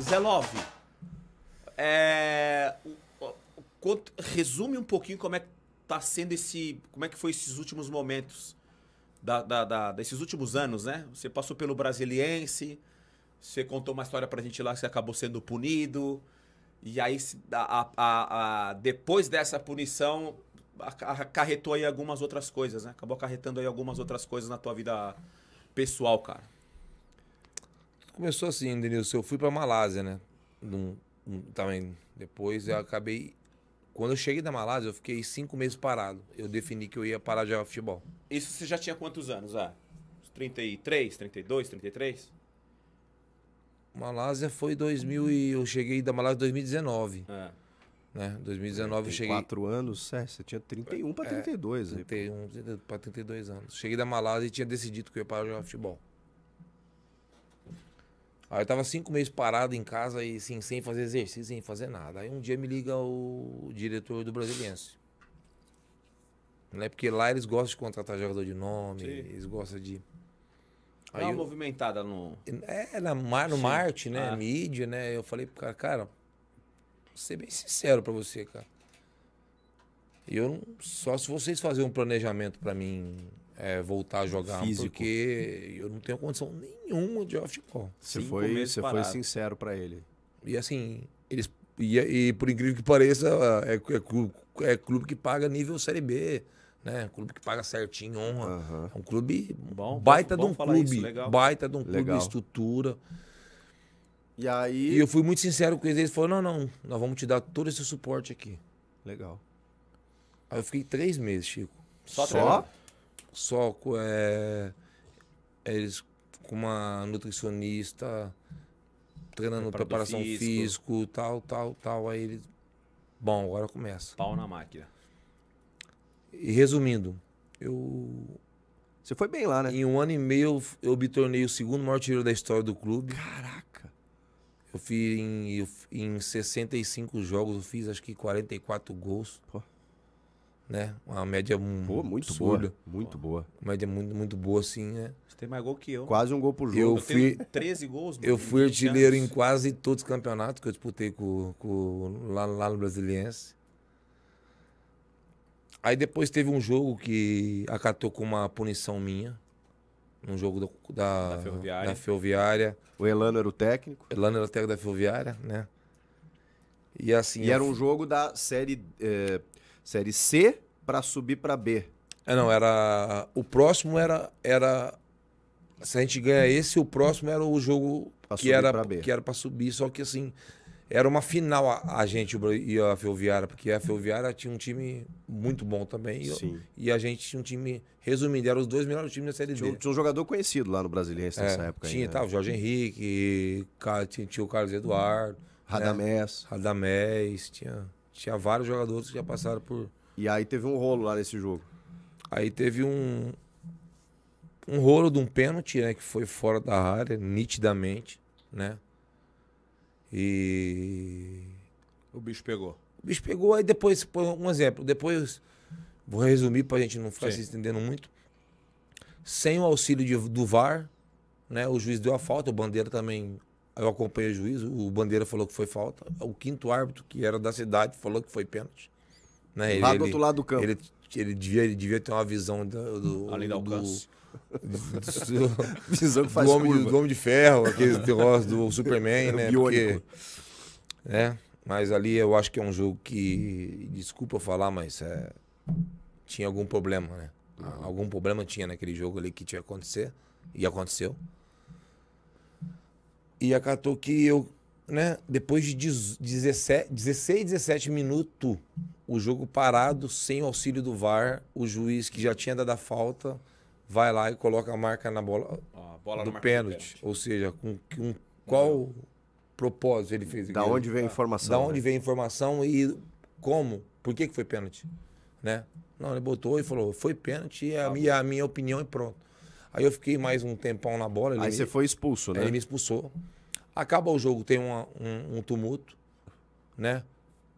Zelov, é, resume um pouquinho como é que tá sendo esse. Como é que foi esses últimos momentos, da, da, da, desses últimos anos, né? Você passou pelo Brasiliense, você contou uma história pra gente lá que você acabou sendo punido. E aí, a, a, a, depois dessa punição, acarretou aí algumas outras coisas, né? Acabou acarretando aí algumas outras coisas na tua vida pessoal, cara começou assim, Denilson. Eu fui pra Malásia, né? Num, num, também. Depois eu acabei. Quando eu cheguei da Malásia, eu fiquei cinco meses parado. Eu defini que eu ia parar de jogar futebol. Isso você já tinha quantos anos? Ah, 33, 32, 33? Malásia foi 2000 e eu cheguei da Malásia em 2019. É. Ah. Né? 2019 eu cheguei. Quatro anos, é, você tinha 31 para 32, é, 31 para 32 anos. Cheguei da Malásia e tinha decidido que eu ia parar de jogar futebol. Aí eu tava cinco meses parado em casa e assim, sem fazer exercício, sem fazer nada. Aí um dia me liga o diretor do Brasiliense. Né? Porque lá eles gostam de contratar jogador de nome, Sim. eles gostam de. Aí Dá uma eu... movimentada no. É, na, mar, no Marte, né? Ah. Mídia, né? Eu falei pro cara, cara, vou ser bem sincero pra você, cara. Eu não... Só se vocês fazerem um planejamento para mim é, voltar a jogar, Físico. porque eu não tenho condição nenhuma de off futebol. Você foi, você foi sincero para ele. E assim, eles e, e, por incrível que pareça, é, é, clube, é clube que paga nível Série B, né? Clube que paga certinho, honra. Uhum. É um clube bom, baita bom, de um clube, isso, baita de um clube, legal. estrutura. E aí E eu fui muito sincero com eles, eles falaram: "Não, não, nós vamos te dar todo esse suporte aqui". Legal. Aí eu fiquei três meses, Chico. Só? Só? só com, é, é, eles com uma nutricionista, treinando Preparado preparação físico. físico, tal, tal, tal. Aí ele. Bom, agora começa. Pau na máquina. E resumindo, eu. Você foi bem lá, né? Em um ano e meio eu me tornei o segundo maior tiro da história do clube. Caraca! Eu fiz em, eu, em 65 jogos, eu fiz acho que 44 gols. Pô né? Uma média boa, muito absurda. boa, muito boa. média muito muito boa sim, né? Você tem mais gol que eu. Quase um gol por jogo. Eu, eu fui 13 gols. Eu fui artilheiro anos. em quase todos os campeonatos que eu disputei com, com lá, lá no Brasiliense. Aí depois teve um jogo que acatou com uma punição minha. Um jogo do, da, da, ferroviária. da Ferroviária. O Elano era o técnico. Elano era o técnico da Ferroviária, né? E assim. E era um jogo da série. Eh, Série C para subir para B. É, não, era. O próximo era. era Se a gente ganhar esse, o próximo era o jogo pra que, era, que era para subir. Só que assim, era uma final a, a, gente e a Ferroviária, porque a Ferroviária tinha um time muito bom também. E, e a gente tinha um time, resumindo, eram os dois melhores times da Série tinha, D. Tinha um jogador conhecido lá no brasileiro é, nessa época. Tinha, tava tá, né? o Jorge Henrique, tinha, tinha o Carlos Eduardo. Radamés. Né? Radamés, tinha. Tinha vários jogadores que já passaram por. E aí teve um rolo lá nesse jogo. Aí teve um. Um rolo de um pênalti, né? Que foi fora da área, nitidamente, né? E. O bicho pegou. O bicho pegou, aí depois, um exemplo, depois. Vou resumir pra gente não ficar Sim. se estendendo muito. Sem o auxílio de, do VAR, né? O juiz deu a falta, o Bandeira também eu acompanhei o juiz, o Bandeira falou que foi falta. O quinto árbitro, que era da cidade, falou que foi pênalti. Né? Ele, lá do outro lado do campo. Ele, ele, devia, ele devia ter uma visão do, do, Além do alcance. Do, do, visão do homem, do homem de ferro, aquele negócio do Superman, né? Porque, né? Mas ali eu acho que é um jogo que, desculpa falar, mas é, tinha algum problema, né? Algum problema tinha naquele jogo ali que tinha que acontecer, e aconteceu. E acatou que eu, né, depois de 17, 16, 17 minutos, o jogo parado, sem o auxílio do VAR, o juiz que já tinha dado a falta vai lá e coloca a marca na bola, ah, bola do, pênalti. Ou seja, com, com qual propósito ele fez Da onde veio a informação? Da né? onde veio a informação e como? Por que, que foi pênalti? Né? Não, ele botou e falou, foi pênalti, é a, tá minha, a minha opinião e pronto. Aí eu fiquei mais um tempão na bola. Aí você foi expulso, né? Ele me expulsou. Acaba o jogo, tem uma, um, um, tumulto, né?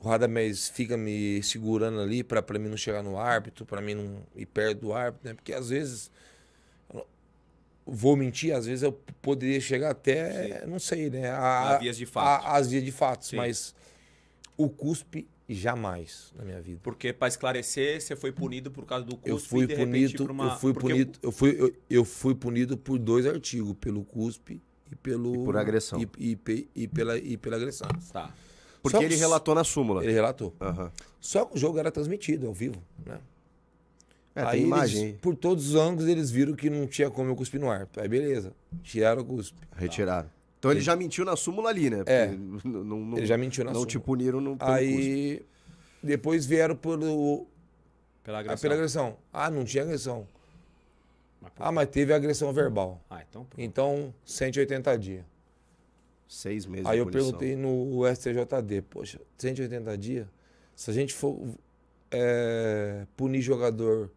O Radamés fica me segurando ali para mim não chegar no árbitro, para mim não ir perto do árbitro, né? Porque às vezes vou mentir, às vezes eu poderia chegar até, Sim. não sei, né? As vias de fato. as vias de fato, Sim. mas o cuspe jamais na minha vida. Porque para esclarecer, você foi punido por causa do cuspe? eu fui e punido, uma... eu fui punido, eu... fui eu, eu, fui punido por dois artigos, pelo cuspe e pelo e por agressão. E, e, e pela e pela agressão. Tá. Porque Só ele que... relatou na súmula. Ele relatou. Uhum. Só que o jogo era transmitido ao vivo, né? É, Aí imagem. Eles, por todos os ângulos eles viram que não tinha como eu cuspir no ar. Aí beleza, tiraram o cuspe. Retiraram. Tá. Então ele, ele já mentiu na súmula ali, né? É, não, não, ele já mentiu na não súmula. Não te puniram no Aí depois vieram pelo... Pela ah, agressão. Ah, pela agressão. Ah, não tinha agressão. Mas, ah, mas teve agressão verbal. Ah, então... Então, 180 dias. Seis meses Aí eu perguntei no STJD, poxa, 180 dias? Se a gente for é, punir jogador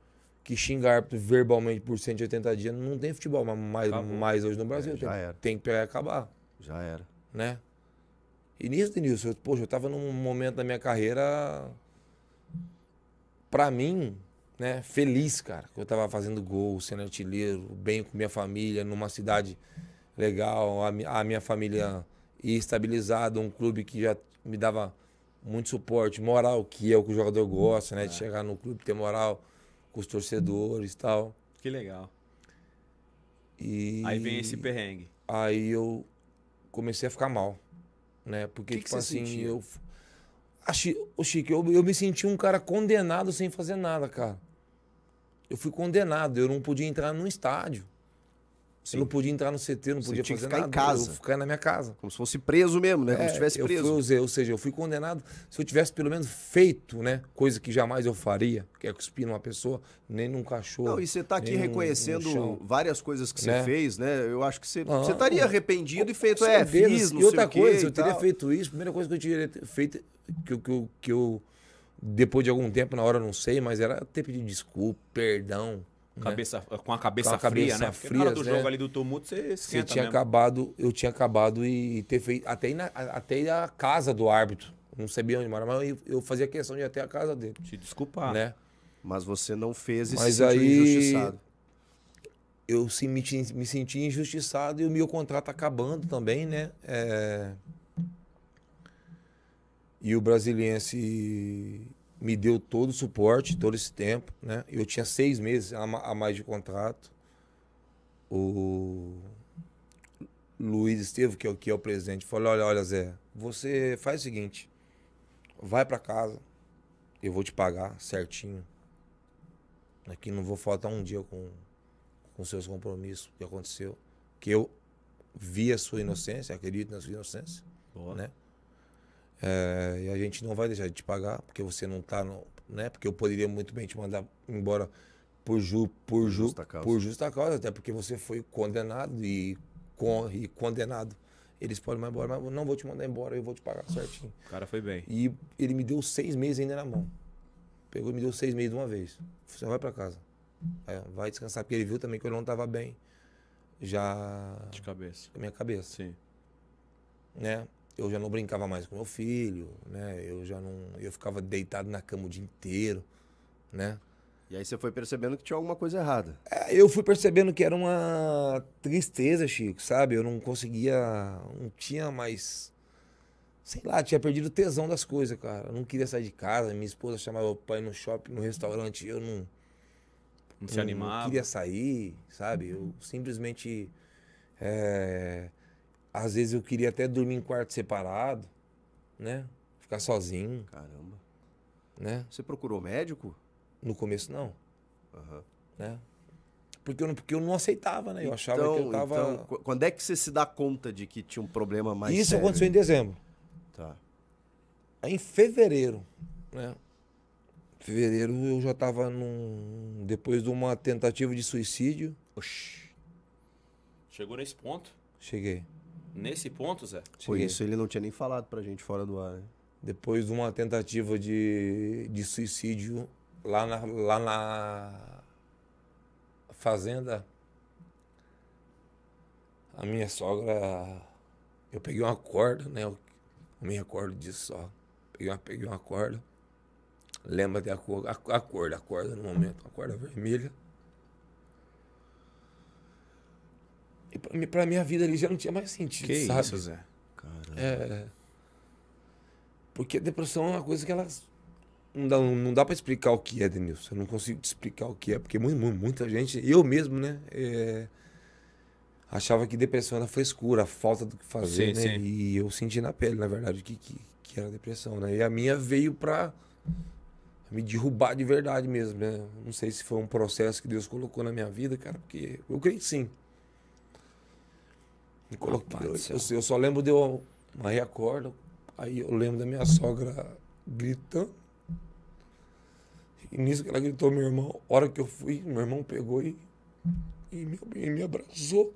que xinga árbitro verbalmente por 180 dias, não tem futebol mais, mais hoje no Brasil. É, já tem, era. tem que pegar e acabar. Já era. Né? E nisso, Denilson, eu, poxa, eu tava num momento da minha carreira, para mim, né, feliz, cara. Eu tava fazendo gol, sendo artilheiro, bem com minha família, numa cidade legal, a, a minha família estabilizada, um clube que já me dava muito suporte, moral, que é o que o jogador gosta, né? É. De chegar no clube, ter moral com os torcedores e tal. Que legal. E aí vem esse perrengue. Aí eu comecei a ficar mal, né? Porque, que tipo que assim, sentia? eu. Achei, o Chico eu, eu me senti um cara condenado sem fazer nada, cara. Eu fui condenado, eu não podia entrar num estádio. Sim. Eu não podia entrar no CT, não podia fazer nada. Em casa. Eu ficar na minha casa. Como se fosse preso mesmo, né? Como é, se estivesse preso. Eu fui, ou seja, eu fui condenado. Se eu tivesse pelo menos feito, né? Coisa que jamais eu faria, que é cuspir numa pessoa, nem num cachorro. Não, e você está aqui reconhecendo várias coisas que você né? fez, né? Eu acho que você, ah, você estaria arrependido e feito, é, fiz, não E outra coisa, eu teria feito isso, a primeira coisa que eu teria feito, que, que, que, que eu, depois de algum tempo, na hora não sei, mas era ter pedido desculpa, perdão né? Cabeça, né? Com a cabeça com a fria, cabeça né? fria na hora do né? jogo ali do tumulto, você esquenta você tinha mesmo. acabado Eu tinha acabado e, e ter feito... Até, na, até a casa do árbitro. Não sabia onde mora, mas eu, eu, fazia questão de ir até a casa dele. Te desculpar. Né? Mas você não fez isso. Mas aí... Injustiçado. Eu se, me, me senti injustiçado e o meu contrato acabando também, né? É... E o brasiliense me deu todo o suporte, todo esse tempo, né? Eu tinha seis meses a mais de contrato. O Luiz Estevam, que é o, que é o presidente, falou: olha, olha, Zé, você faz o seguinte, vai para casa, eu vou te pagar certinho. Aqui não vou faltar um dia com, com seus compromissos, que aconteceu. Que eu vi a sua inocência, acredito na sua inocência. Boa. Né? É, e a gente não vai deixar de te pagar, porque você não está né? Porque eu poderia muito bem te mandar embora por, ju, por, ju, justa causa. por justa causa, até porque você foi condenado e, con, e condenado. Eles podem mandar embora, mas eu não vou te mandar embora, eu vou te pagar certinho. O cara foi bem. E ele me deu seis meses ainda na mão. Pegou e me deu seis meses de uma vez. Você vai para casa. É, vai descansar, porque ele viu também que eu não estava bem. Já. De cabeça. Minha cabeça. Sim. Né? eu já não brincava mais com meu filho, né? Eu já não. Eu ficava deitado na cama o dia inteiro, né? E aí você foi percebendo que tinha alguma coisa errada. É, eu fui percebendo que era uma tristeza, Chico, sabe? Eu não conseguia. Não tinha mais. Sei lá, tinha perdido o tesão das coisas, cara. Eu não queria sair de casa, minha esposa chamava o pai no shopping, no restaurante, eu não. Não se animava. Não queria sair, sabe? Eu simplesmente. É às vezes eu queria até dormir em quarto separado, né? Ficar sozinho. Caramba. Né? Você procurou médico? No começo, não. Uhum. Né? Porque eu, não, porque eu não aceitava, né? Eu então, achava que eu tava. Então, quando é que você se dá conta de que tinha um problema mais Isso sério? aconteceu em dezembro. Tá. Aí, em fevereiro, né? fevereiro eu já tava num. Depois de uma tentativa de suicídio. Oxi. Chegou nesse ponto? Cheguei nesse ponto, Zé? Por isso ele não tinha nem falado pra gente fora do ar, né? Depois de uma tentativa de, de suicídio lá na, lá na fazenda, a minha sogra. Eu peguei uma corda, né? Eu, eu me recordo disso só. Peguei uma, peguei uma corda. Lembra da cor, a, a cor da corda no momento, a corda vermelha. pra minha vida ali já não tinha mais sentido, que sabe? isso, Zé? Caramba. É. Porque a depressão é uma coisa que ela. Não dá, não dá pra explicar o que é, Denilson. Eu não consigo te explicar o que é, porque muita, muita gente, eu mesmo, né? É, achava que depressão era frescura, a falta do que fazer, sim, né? Sim. E eu senti na pele, na verdade, que, que, que era depressão, né? E a minha veio pra me derrubar de verdade mesmo, né? Não sei se foi um processo que Deus colocou na minha vida, cara, porque eu creio que sim coloquei, eu, eu, eu, só lembro de eu amarrei a corda, aí eu lembro da minha sogra gritando. E nisso que ela gritou, meu irmão, a hora que eu fui, meu irmão pegou e, e, me, e me abraçou.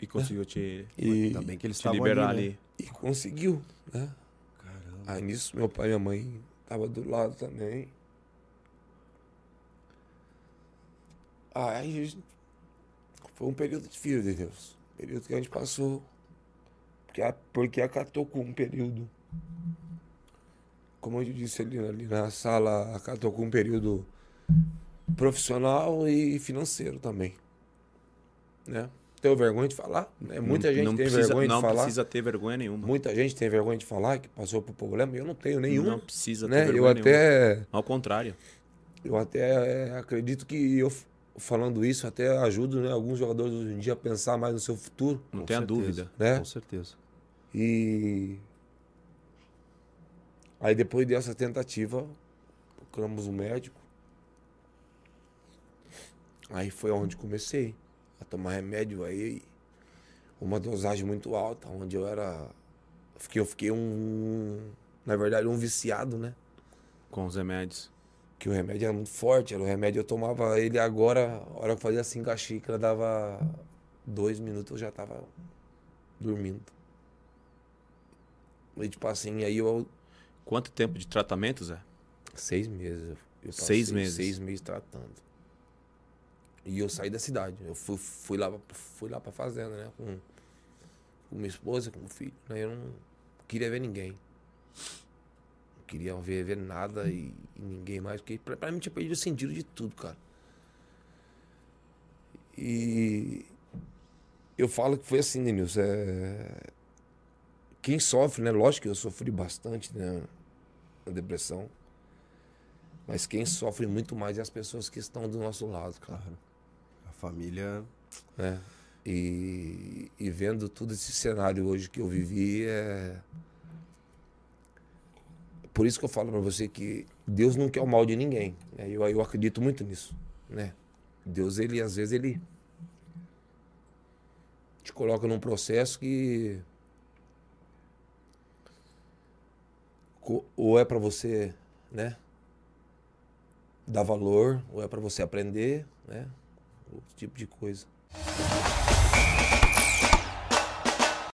E conseguiu te. também que eles se liberar ali. Né? E conseguiu, né? Caramba. Aí nisso meu pai e minha mãe estavam do lado também. Ah, aí foi um período difícil, de Deus. Período que a gente passou. Porque, a, porque acatou com um período. Como eu disse ali, ali na sala, acatou com um período profissional e financeiro também. Né? Tenho vergonha de falar. Né? Muita não, gente não tem precisa, vergonha de não falar. Não precisa ter vergonha nenhuma. Muita gente tem vergonha de falar que passou por problema. Eu não tenho nenhum. Não precisa né? ter né? vergonha Eu até... Nenhuma. Ao contrário. Eu até eh, acredito que eu falando isso até ajuda né, alguns jogadores hoje em dia a pensar mais no seu futuro. Não tem tenha dúvida, né? Com certeza. E aí depois dessa tentativa, procuramos um médico. Aí foi onde comecei a tomar remédio aí, uma dosagem muito alta, onde eu era eu fiquei, eu fiquei um na verdade um viciado, né? Com os remédios que o remédio era muito forte, era o remédio, eu tomava ele agora, a hora que eu fazia cinco a dava dois minutos, eu já tava dormindo. E tipo assim, aí eu. Quanto tempo de tratamento, Zé? Seis meses. seis meses. Seis meses tratando. E eu saí da cidade. Eu fui, fui lá, fui lá pra fazenda, né? Com, com minha esposa, com o filho. Né? Eu não queria ver ninguém queriam ver, ver nada e, e ninguém mais. Porque pra, pra mim tinha perdido o sentido de tudo, cara. E eu falo que foi assim, Denilson. É... Quem sofre, né? Lógico que eu sofri bastante né? na depressão. Mas quem sofre muito mais é as pessoas que estão do nosso lado, cara. Claro. A família. É. E, e vendo todo esse cenário hoje que eu vivi, é por isso que eu falo para você que Deus não quer o mal de ninguém. Né? Eu, eu acredito muito nisso, né? Deus, ele às vezes, ele te coloca num processo que ou é para você, né, dar valor, ou é para você aprender, né, outro tipo de coisa.